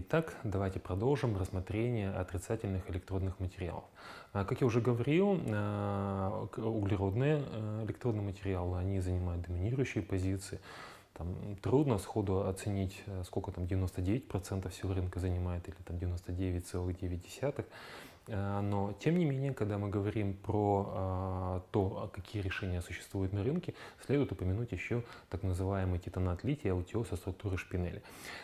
Итак, давайте продолжим рассмотрение отрицательных электродных материалов. А, как я уже говорил, а, углеродные э, электродные материалы, они занимают доминирующие позиции. Там трудно сходу оценить, э, сколько там 99% всего рынка занимает или там 99,9%. Э, но, тем не менее, когда мы говорим про э, то, какие решения существуют на рынке, следует упомянуть еще так называемый титанат лития ЛТО со а структуры шпинели.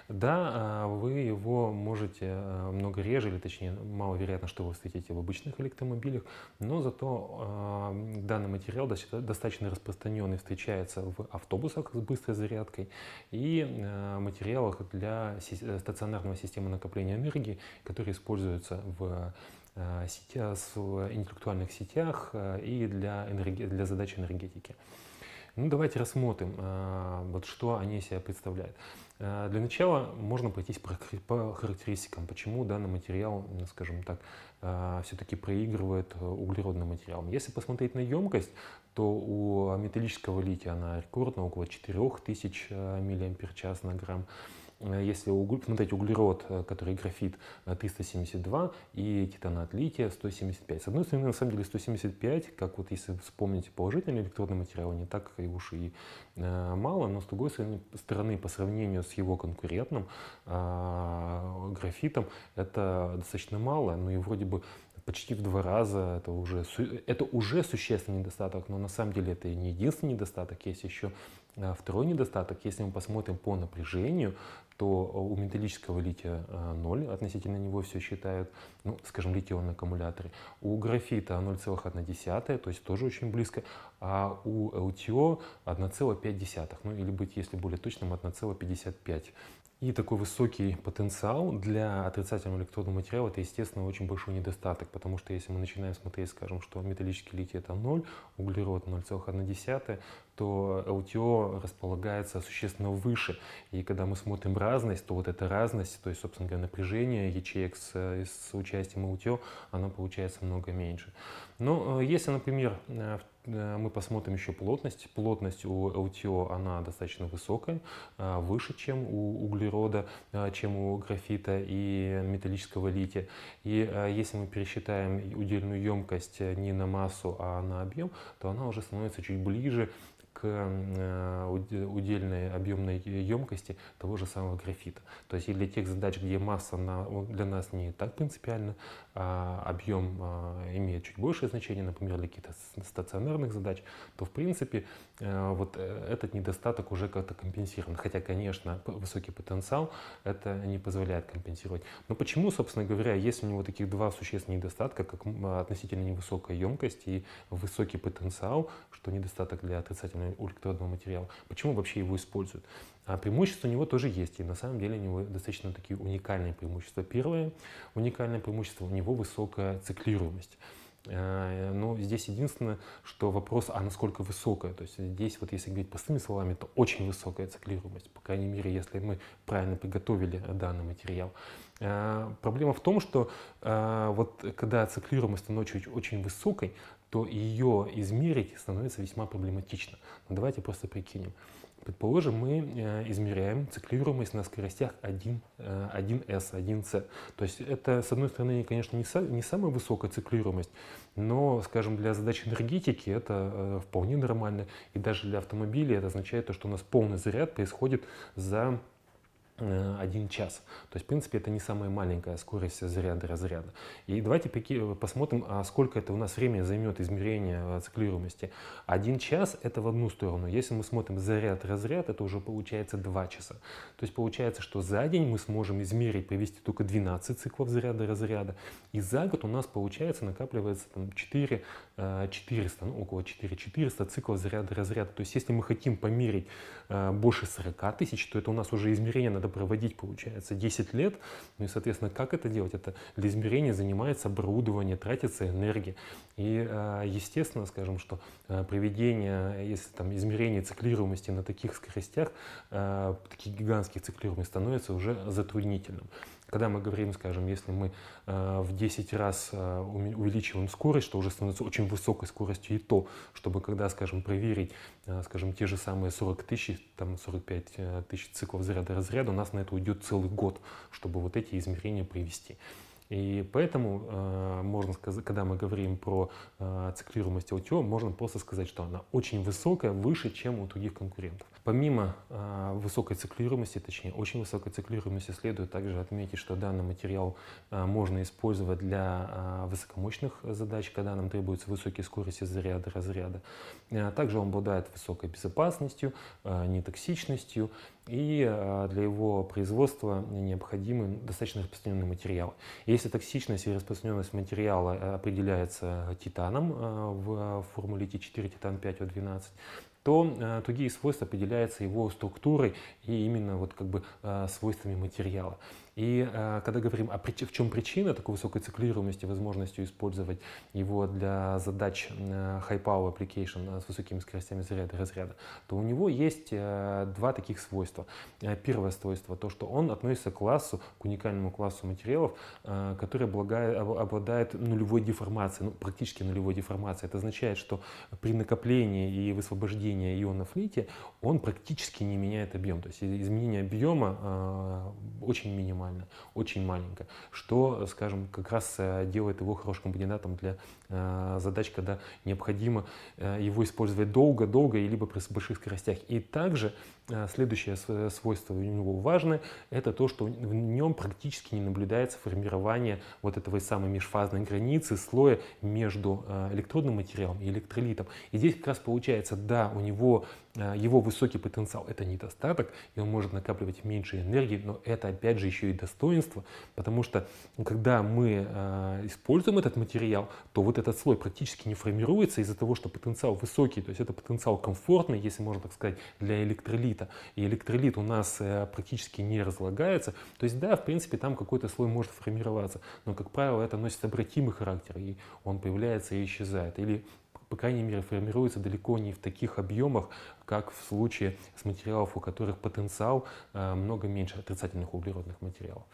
Да, э, вы его можете много реже, или точнее, маловероятно, что вы встретите в обычных электромобилях, но зато данный материал достаточно распространенный встречается в автобусах с быстрой зарядкой и материалах для стационарного системы накопления энергии, которые используются в Э, сетях в э, э, интеллектуальных сетях и для, энерги... для задач энергетики. Ну, давайте рассмотрим, вот что они себя представляют. Для начала можно пройтись по характеристикам, почему данный материал, ну, скажем так, все-таки проигрывает углеродным материалам. Если посмотреть на емкость, то у металлического лития она рекордна, около 4000 мАч на грамм. Э, если уголь, смотрите, углерод, э, который графит 372 э, и титанат лития 175. С одной стороны, на самом деле 175, как вот если вспомните положительные электронные материалы, не так и уж и мало, но с другой стороны, по сравнению с его конкурентным графитом, это достаточно мало, но ну и вроде бы почти в два раза, это уже, это уже существенный недостаток, но на самом деле это не единственный недостаток, есть еще Второй недостаток, если мы посмотрим по напряжению, то э, у металлического лития 0, э, относительно него все считают, ну, скажем, литионные аккумуляторы. У графита 0,1, то есть тоже очень близко а у LTO 1,5, ну или быть, если более точным, 1,55. И такой высокий потенциал для отрицательного электродного материала – это, естественно, очень большой недостаток, потому что если мы начинаем смотреть, скажем, что металлический литий – это 0, углерод – 0,1, то LTO располагается существенно выше. И когда мы смотрим разность, то вот эта разность, то есть, собственно говоря, напряжение ячеек с, э, с участием LTO, оно получается много меньше. Но э, если, например, э, в Э, мы посмотрим еще плотность. Плотность у ЛТО, она достаточно высокая, э, выше, чем у углерода, э, чем у графита и металлического лития. И если мы пересчитаем удельную емкость не на массу, а на объем, то она уже становится чуть ближе к удельной объемной емкости того же самого графита. То есть и для тех задач, где масса для нас не так принципиально, а, объем а, имеет чуть большее значение, например, для каких-то стационарных задач, то в принципе э, вот э, этот недостаток уже как-то компенсирован. Хотя, конечно, высокий потенциал это не позволяет компенсировать. Но почему, собственно говоря, есть у него таких два существенных недостатка, как относительно невысокая емкость и высокий потенциал, что недостаток для отрицательного электродного материала, почему вообще его используют? А преимущества у него тоже есть, и на самом деле у него достаточно такие уникальные преимущества. Первое уникальное преимущество у него высокая циклируемость. Э, но здесь единственное, что вопрос, а насколько высокая. То есть здесь, вот если говорить простыми словами, то очень высокая циклируемость, по крайней мере, если мы правильно подготовили данный материал. Э, проблема в том, что э, вот когда циклируемость становится очень, очень высокой, то ее измерить становится весьма проблематично. Но давайте просто прикинем. Предположим, мы э, измеряем циклируемость на скоростях 1, 1S, 1C. То есть это, с одной стороны, конечно, не, не самая высокая циклируемость, но, скажем, для задач энергетики это э, вполне нормально. И даже для автомобилей это означает то, что у нас полный заряд происходит за 1 э, час. То есть, в принципе, это не самая маленькая скорость заряда-разряда. И давайте посмотрим, а сколько это у нас времени займет измерение э, циклируемости. 1 час — это в одну сторону. Если мы смотрим заряд-разряд, это уже получается 2 часа. То есть получается, что за день мы сможем измерить, провести только 12 циклов заряда-разряда, и за год у нас, получается, накапливается там, 4 400, э, ну, около 4-400 циклов заряда-разряда. То есть если мы хотим померить э, больше 40 тысяч, то это у нас уже измерение надо проводить, получается, 10 лет. Ну и, соответственно, как это делать? Это для измерения занимается оборудование, тратится энергия. И, э, естественно, скажем, что проведение, если там измерение циклируемости на таких скоростях, таких гигантских циклируемости становится уже затруднительным. Когда мы говорим, скажем, если мы э, в 10 раз э, увеличиваем скорость, что уже становится очень высокой скоростью, и то, чтобы когда, скажем, проверить, э, скажем, те же самые 40 тысяч, там 45 тысяч циклов заряда-разряда, у нас на это уйдет целый год, чтобы вот эти измерения провести. И поэтому э, можно сказать, когда мы говорим про э, циклируемость LTO, можно просто сказать, что она очень высокая, выше, чем у других конкурентов. Помимо э, высокой циклируемости, точнее, очень высокой циклируемости, следует также отметить, что данный материал можно использовать для высокомощных задач, когда нам требуются высокие скорости заряда, разряда. также он обладает высокой безопасностью, нетоксичностью и а, для его производства необходимы достаточно распространенные материалы. Если токсичность и распространенность материала э, определяется титаном э, э, в формуле Т4, титан 5 О12, то тугие свойства определяются его структурой и именно вот как бы свойствами материала. И э, когда говорим, о, в чем причина такой высокой циклируемости, возможностью использовать его для задач э, high-power application э, с высокими скоростями заряда и разряда, то у него есть э, два таких свойства. Э, первое свойство — то, что он относится к классу, к уникальному классу материалов, э, который облагает, обладает нулевой деформацией, ну, практически нулевой деформацией. Это означает, что при накоплении и высвобождении ионов лития он практически не меняет объем. То есть изменение объема э, очень минимально минимальная, очень маленькая, что, э, скажем, как раз э, делает его хорошим кандидатом для э, задач, когда необходимо его использовать долго-долго и либо при больших скоростях. И также Э, следующее э, свойство у него важное – это то, что в нем практически не наблюдается формирование вот этой самой межфазной границы, слоя между э, электродным материалом и электролитом. И здесь как раз получается, да, у него его высокий потенциал – это недостаток, и он может накапливать меньше энергии, но это опять же еще и достоинство, потому что ну, когда мы используем этот материал, то вот этот слой практически не формируется из-за того, что потенциал высокий, то есть это потенциал комфортный, если можно так сказать, для электролита электролита. И электролит у нас э, практически не разлагается. То есть, да, в принципе, там какой-то слой может формироваться, но, как правило, это носит обратимый характер, и он появляется и исчезает. Или по крайней мере, формируется далеко не в таких объемах, как в случае с материалов, у которых потенциал э, много меньше отрицательных углеродных материалов.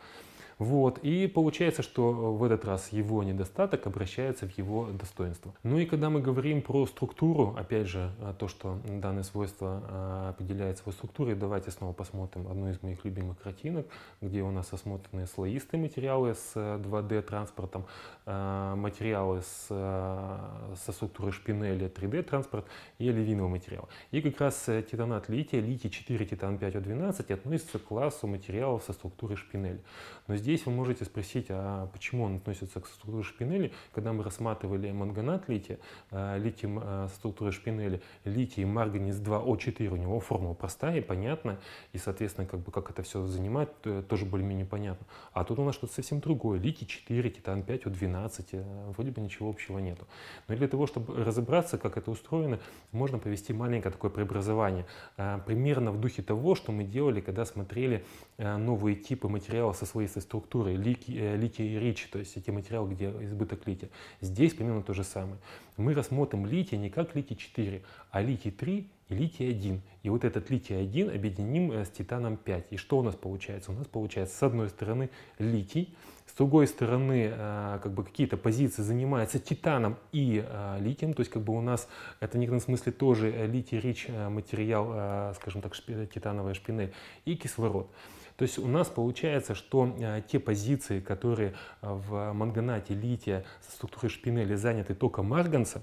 Вот. И получается, что в этот раз его недостаток обращается в его достоинство. Ну и когда мы говорим про структуру, опять же, а, то, что данное свойство а, определяет свою структуру, давайте снова посмотрим одну из моих любимых картинок, где у нас осмотрены слоистые материалы с 2D э, транспортом, а, материалы с, со структурой шпинели 3D транспорт и оливиновый материал. И как раз э, титанат лития, литий 4, титан 5 О12 относится к классу материалов со структурой шпинель. Но здесь Здесь вы можете спросить, а почему он относится к структуре шпинели? Когда мы рассматривали манганат лития, а, а, литий структуры шпинели, литий марганец 2О4, у него формула простая и понятна, и, соответственно, как, бы, как это все занимать, тоже более-менее понятно. А тут у нас что-то совсем другое. Литий 4, титан 5, О12, э, вроде бы ничего общего нету. Но для того, чтобы разобраться, как это устроено, можно провести маленькое такое преобразование. А, примерно в духе того, что мы делали, когда смотрели э, новые типы материала со своей структурой структуры лития, э, лития и ричи, то есть эти материалы, где избыток лития. Здесь примерно то же самое. Мы рассмотрим литий не как литий-4, а литий-3 и литий-1. И вот этот литий-1 объединим э, с титаном-5. И что у нас получается? У нас получается с одной стороны литий, с другой стороны э, как бы какие-то позиции занимаются титаном и литием. То есть как бы у нас это в некотором смысле тоже литий-рич материал, скажем так, титановая шпинель и кислород. То есть у нас получается, что э, те позиции, которые э, в манганате лития со структурой шпинели заняты только марганца,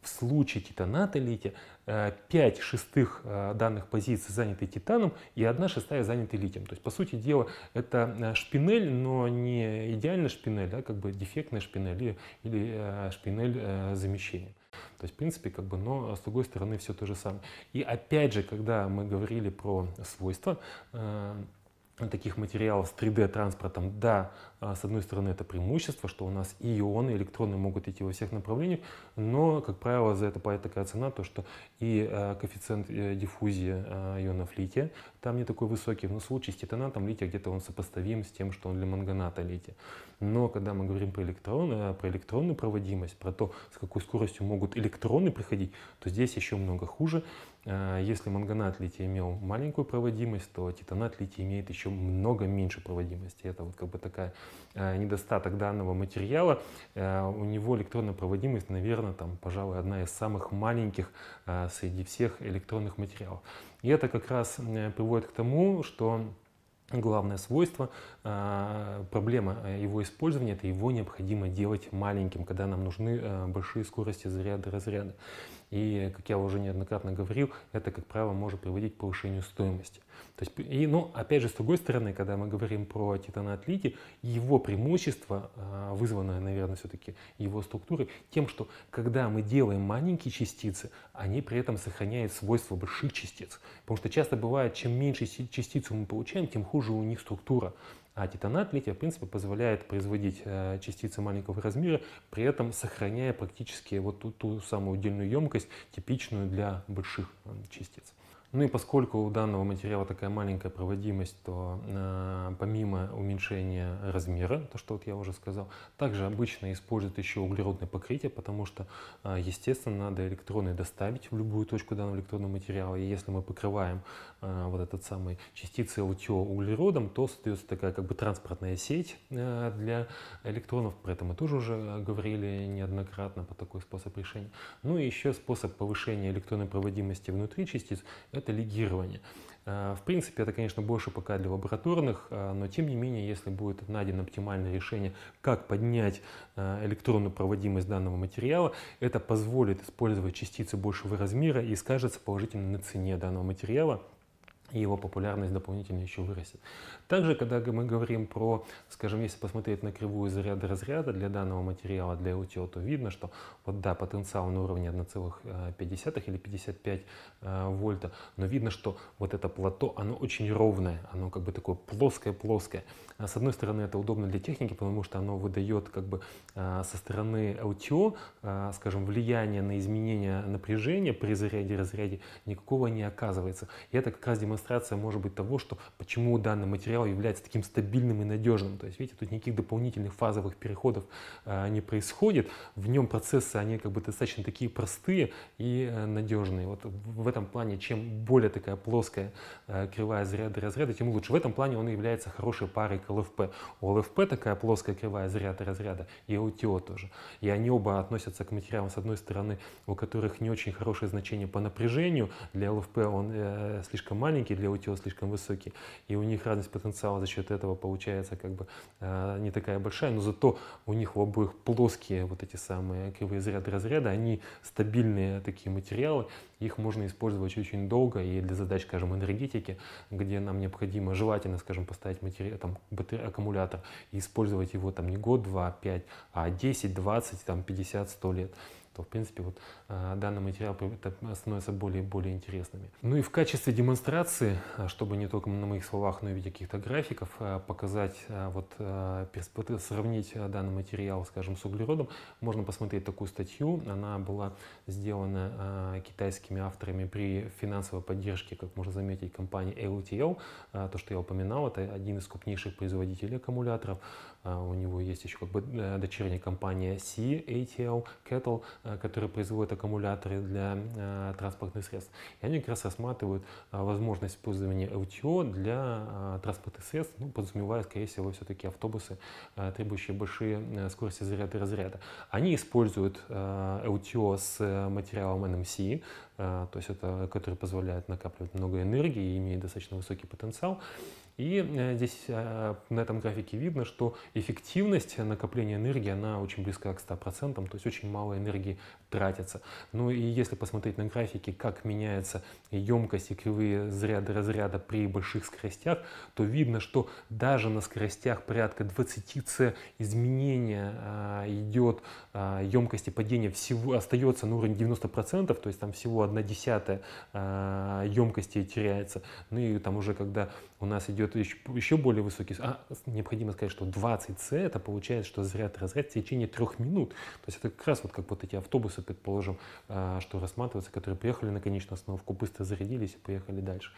в случае титаната лития 5 э, шестых данных позиций заняты титаном и 1 шестая занята литием. То есть, по сути дела, это шпинель, но не идеальный шпинель, а как бы дефектный шпинель или, или шпинель замещения. То есть, в принципе, как бы, но с другой стороны все то же самое. И опять же, когда мы говорили про свойства, таких материалов с 3D-транспортом, да, а, с одной стороны, это преимущество, что у нас и ионы, и электроны могут идти во всех направлениях, но, как правило, за это платит такая цена, то, что и а, коэффициент э, диффузии а, ионов лития там не такой высокий, но в случае с титанатом лития где-то он сопоставим с тем, что он для манганата лития. Но когда мы говорим про, электроны про электронную проводимость, про то, с какой скоростью могут электроны приходить, то здесь еще много хуже, Э, если манганат литий имел маленькую проводимость, то титанат литий имеет еще много меньше проводимости. Это вот как бы такая э, недостаток данного материала. Э, у него электронная проводимость, наверное, там, пожалуй, одна из самых маленьких среди всех электронных материалов. И это как раз приводит к тому, что Главное свойство, проблема его использования, это его необходимо делать маленьким, когда нам нужны большие скорости заряда-разряда. -разряда. И, как я уже неоднократно говорил, это, как правило, может приводить к повышению стоимости. То есть, и, ну, опять же, с другой стороны, когда мы говорим про титанат литий, его преимущество, а, вызванное, наверное, все-таки его структурой, тем, что когда мы делаем маленькие частицы, они при этом сохраняют свойства больших частиц. Потому что часто бывает, чем меньше частицу мы получаем, тем хуже у них структура. А титанат лития, в принципе, позволяет производить э, частицы маленького размера, при этом сохраняя практически вот ту, ту самую удельную емкость, типичную для больших э, частиц. Ну и поскольку у данного материала такая маленькая проводимость, то э, помимо уменьшения размера, то что вот я уже сказал, также обычно используют еще углеродное покрытие, потому что, э, естественно, надо электроны доставить в любую точку данного электронного материала. И если мы покрываем э, вот этот самый частицы ЛТО углеродом, то создается такая как бы транспортная сеть э, для электронов. Про это мы тоже уже говорили неоднократно по такой способ решения. Ну и еще способ повышения электронной проводимости внутри частиц – это лигирование. Э, в принципе, это, конечно, больше пока для лабораторных, э, но тем не менее, если будет найдено оптимальное решение, как поднять э, электронную проводимость данного материала, это позволит использовать частицы большего размера и скажется положительно на цене данного материала, и его популярность дополнительно еще вырастет. Также, когда мы говорим про, скажем, если посмотреть на кривую заряда-разряда для данного материала, для УТО, то видно, что вот да, потенциал на уровне 1,5 э, или 55 э, вольта, но видно, что вот это плато, оно очень ровное, оно как бы такое плоское-плоское. А, с одной стороны, это удобно для техники, потому что оно выдает как бы а, со стороны LTO, а, скажем, влияние на изменение напряжения при заряде и разряде никакого не оказывается. И это как раз демонстрация может быть того, что почему данный материал является таким стабильным и надежным. То есть, видите, тут никаких дополнительных фазовых переходов не происходит. В нем процессы, они как бы достаточно такие простые и э, надежные. Вот в этом плане, чем более такая плоская э, кривая заряда разряда, тем лучше. В этом плане он является хорошей парой к ЛФП. У ЛФП такая плоская кривая заряда разряда, и у ТО тоже. И они оба относятся к материалам, с одной стороны, у которых не очень хорошее значение по напряжению. Для ЛФП он э, слишком маленький, для УТО слишком высокий. И у них разность потенциала за счет этого получается как бы э, не такая большая, но зато у них у обоих плоские вот эти самые кривые заряды разряда, они стабильные такие материалы, их можно использовать очень долго и для задач, скажем, энергетики, где нам необходимо желательно, скажем, поставить матери... там, батарей... аккумулятор и использовать его там не год, два, пять, а 10, 20, там, 50, 100 лет что, в принципе, вот э, данный материал становится более и более интересными. Ну и в качестве демонстрации, э, чтобы не только на моих словах, но и в виде каких-то графиков э, показать, вот сравнить данный материал, скажем, с углеродом, можно посмотреть такую статью. Она была сделана китайскими авторами при финансовой поддержке, как можно заметить, компании LTL. То, что я упоминал, это один из крупнейших производителей аккумуляторов. А, у него есть еще как бы э, дочерняя компания C ATL Kettle, э, которая производит аккумуляторы для э, транспортных средств. И они как раз рассматривают возможность использования LTO для транспортных средств, ну, подразумевая, скорее всего, все-таки автобусы, требующие большие скорости заряда и разряда. Они используют LTO с материалом NMC, то есть это, который позволяет накапливать много энергии и имеет достаточно высокий потенциал. И э, здесь э, на этом графике видно, что эффективность накопления энергии, она очень близка к 100%, то есть очень мало энергии тратится. Ну и если посмотреть на графики, как меняется емкость и кривые заряда разряда при больших скоростях, то видно, что даже на скоростях порядка 20 c изменения э, идет емкости падения всего остается на уровне 90%, то есть там всего 1 десятая емкости теряется. Ну и там уже когда у нас идет дает еще, еще более высокий... А необходимо сказать, что 20С, это получается, что заряд-разряд в течение трех минут. То есть это как раз вот как вот эти автобусы, предположим, а, что рассматриваются, которые приехали на конечную остановку, быстро зарядились и поехали дальше.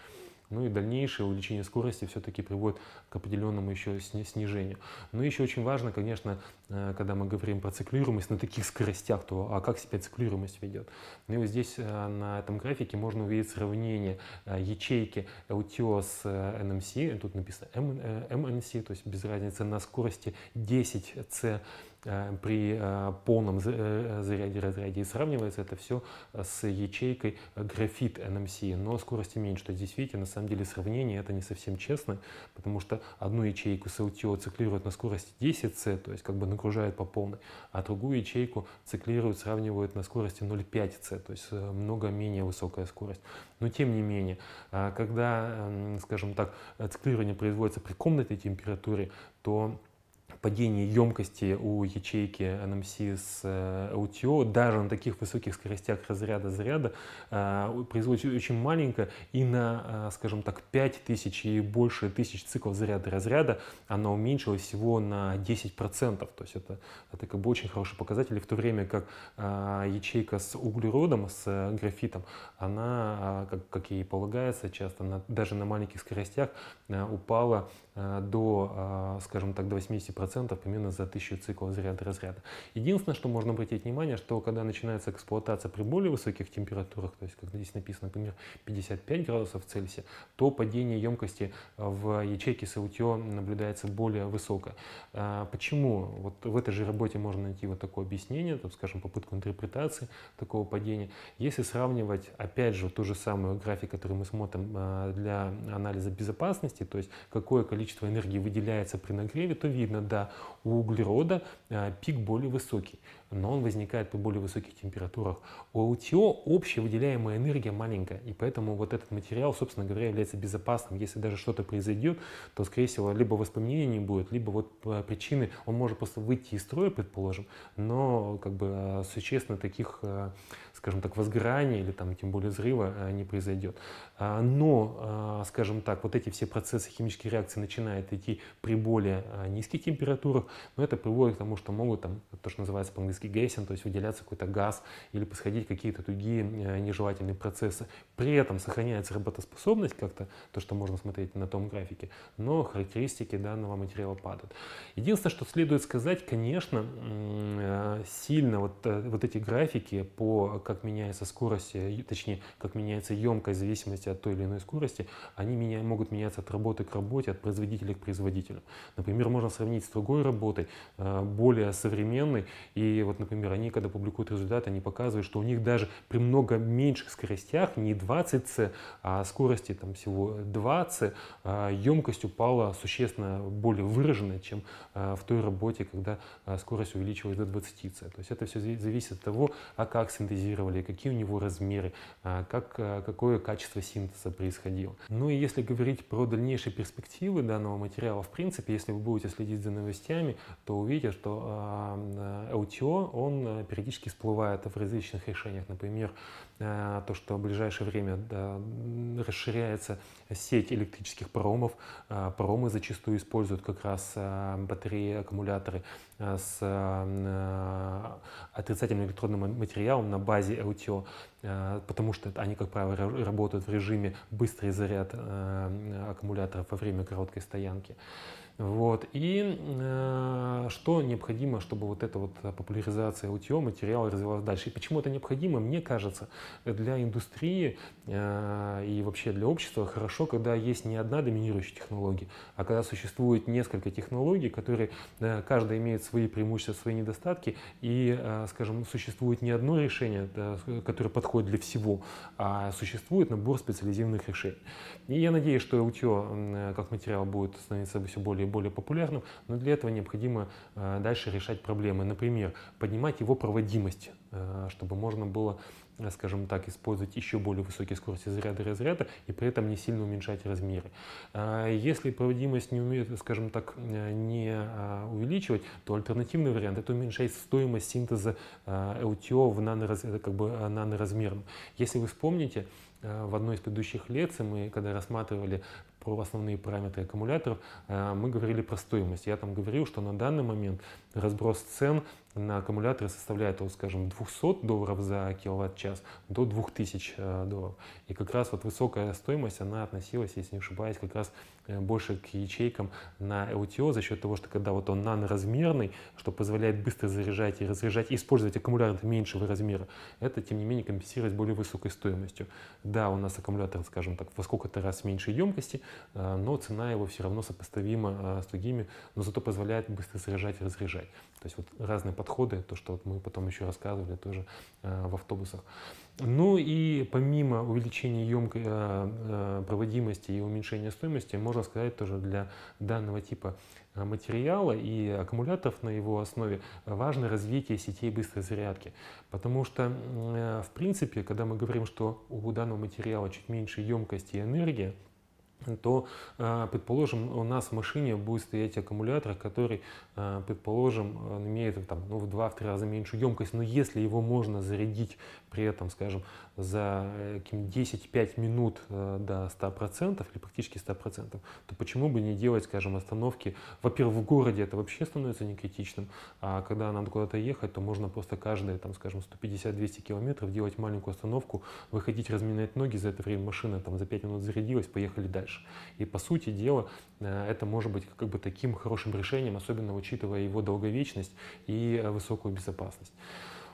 Ну и дальнейшее увеличение скорости все-таки приводит к определенному еще снижению. Но еще очень важно, конечно, Э, когда мы говорим про циклируемость на таких скоростях, то а как себя циклируемость ведет? Ну и вот здесь э, на этом графике можно увидеть сравнение э, ячейки LTO с NMC, тут написано MNC, то есть без разницы на скорости 10C при полном заряде разряде и сравнивается это все с ячейкой графит NMC, но скорости меньше. То есть здесь, видите, на самом деле сравнение это не совсем честно, потому что одну ячейку с LTO циклируют на скорости 10C, то есть как бы нагружают по полной, а другую ячейку циклируют, сравнивают на скорости 0,5C, то есть э, много менее высокая скорость. Но тем не менее, э, когда, скажем так, э, циклирование производится при комнатной температуре, то падение емкости у ячейки NMC эм с LTO э, даже на таких высоких скоростях разряда заряда э, производится очень маленько и на, э, скажем так, 5000 и больше тысяч циклов заряда разряда она уменьшилась всего на 10%. То есть это, это как бы очень хороший показатель, в то время как ячейка с углеродом, с графитом, она, как, как ей полагается часто, на, даже на маленьких скоростях упала Э, до, э, скажем так, до 80% именно за 1000 циклов заряда-разряда. Единственное, что можно обратить внимание, что когда начинается эксплуатация при более высоких температурах, то есть как здесь написано, например, 55 градусов Цельсия, то падение емкости в ячейке СЛТО наблюдается более высокое. Э, почему? Вот в этой же работе можно найти вот такое объяснение, там, скажем, попытку интерпретации такого падения. Если сравнивать, опять же, ту же самую график, который мы смотрим для анализа безопасности, то есть какое количество количество энергии выделяется при нагреве, то видно, да, у углерода а, пик более высокий но он возникает при более высоких температурах. У ЛТО общая выделяемая энергия маленькая, и поэтому вот этот материал, собственно говоря, является безопасным. Если даже что-то произойдет, то, скорее всего, либо воспоминаний не будет, либо вот э, причины, он может просто выйти из строя, предположим, но как бы э, существенно таких, э, скажем так, возгораний или там тем более взрыва не произойдет. А, но, скажем так, вот эти все процессы химической реакции начинают идти при более низких температурах, но это приводит к тому, что могут там, то, что называется по-английски металлический гейсинг, то есть выделяться какой-то газ или происходить какие-то другие э, нежелательные процессы. При этом сохраняется работоспособность как-то, то, что можно смотреть на том графике, но характеристики данного материала падают. Единственное, что следует сказать, конечно, э, сильно вот, э, вот эти графики по как меняется скорость, точнее, как меняется емкость в зависимости от той или иной скорости, они меня, могут меняться от работы к работе, от производителя к производителю. Например, можно сравнить с другой работой, более современной, и вот, например, они, когда публикуют результаты, они показывают, что у них даже при много меньших скоростях, не 20C, а скорости там всего 20, а, емкость упала существенно более выраженно, чем а, в той работе, когда а, скорость увеличилась до 20C. То есть это все зависит от того, а как синтезировали, какие у него размеры, как, какое качество синтеза происходило. Ну и если говорить про дальнейшие перспективы данного материала, в принципе, если вы будете следить за новостями, то увидите, что LTO он э, периодически всплывает в различных решениях. Например, э, то, что в ближайшее время расширяется сеть электрических паромов. Э, Паромы зачастую используют как раз батареи, аккумуляторы с отрицательным электронным материалом на базе LTO, потому что они, как правило, работают в режиме быстрый заряд аккумуляторов во время короткой стоянки. Вот. И э, что необходимо, чтобы вот эта вот популяризация УТО материала развивалась дальше? И почему это необходимо? Мне кажется, для индустрии э, и вообще для общества хорошо, когда есть не одна доминирующая технология, а когда существует несколько технологий, которые э, каждая имеет свои преимущества, свои недостатки, и, э, скажем, существует не одно решение, да, которое подходит для всего, а существует набор специализированных решений. И я надеюсь, что УТО э, как материал будет становиться все более наиболее популярным, но для этого необходимо э, дальше решать проблемы. Например, поднимать его проводимость, э, чтобы можно было э, скажем так, использовать еще более высокие скорости заряда и разряда и при этом не сильно уменьшать размеры. Если проводимость не умеет, скажем так, не увеличивать, то альтернативный вариант – это уменьшать стоимость синтеза LTO в нанораз... как бы наноразмерном. Если вы вспомните, в одной из предыдущих лекций мы, когда рассматривали про основные параметры аккумуляторов, э, мы говорили про стоимость. Я там говорил, что на данный момент разброс цен на аккумуляторы составляет, вот, скажем, 200 долларов за киловатт-час до 2000 э, долларов. И как раз вот высокая стоимость, она относилась, если не ошибаюсь, как раз э, больше к ячейкам на LTO за счет того, что когда вот он наноразмерный, что позволяет быстро заряжать и разряжать, использовать аккумулятор меньшего размера, это, тем не менее, компенсировать более высокой стоимостью. Да, у нас аккумулятор, скажем так, во сколько-то раз меньшей емкости, Э, но цена его все равно сопоставима э, с другими, но зато позволяет быстро заряжать и разряжать. То есть вот разные подходы, то, что вот мы потом еще рассказывали тоже э, в автобусах. Ну и помимо увеличения емкой проводимости и уменьшения стоимости, можно сказать тоже для данного типа материала и аккумуляторов на его основе важно развитие сетей быстрой зарядки. Потому что, в принципе, когда мы говорим, что у данного материала чуть меньше емкости и энергии, то, э, предположим, у нас в машине будет стоять аккумулятор, который, э, предположим, э, имеет там, ну, в 2-3 раза меньшую емкость, но если его можно зарядить при этом, скажем, за 10-5 э, минут э, до 100% или практически 100%, то почему бы не делать, скажем, остановки? Во-первых, в городе это вообще становится не критичным, а когда надо куда-то ехать, то можно просто каждые, там, скажем, 150-200 километров делать маленькую остановку, выходить, разминать ноги, за это время машина там за 5 минут зарядилась, поехали дальше. И по сути дела э, это может быть как бы таким хорошим решением, особенно учитывая его долговечность и высокую безопасность.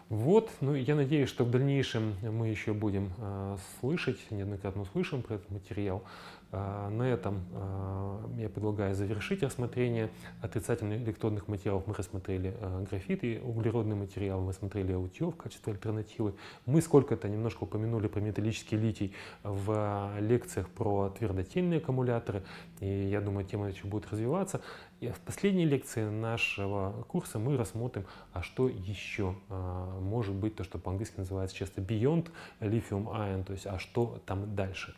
Вот, ну я надеюсь, что в дальнейшем мы еще будем э, слышать, неоднократно услышим про этот материал. А, на этом а, я предлагаю завершить рассмотрение отрицательных электронных материалов. Мы рассмотрели а, графит и углеродный материал, мы смотрели аутио в качестве альтернативы. Мы сколько-то немножко упомянули про металлический литий в лекциях про твердотельные аккумуляторы, и я думаю, тема еще будет развиваться. И в последней лекции нашего курса мы рассмотрим, а что еще может быть то, что по-английски называется часто beyond lithium ion, то есть а что там дальше.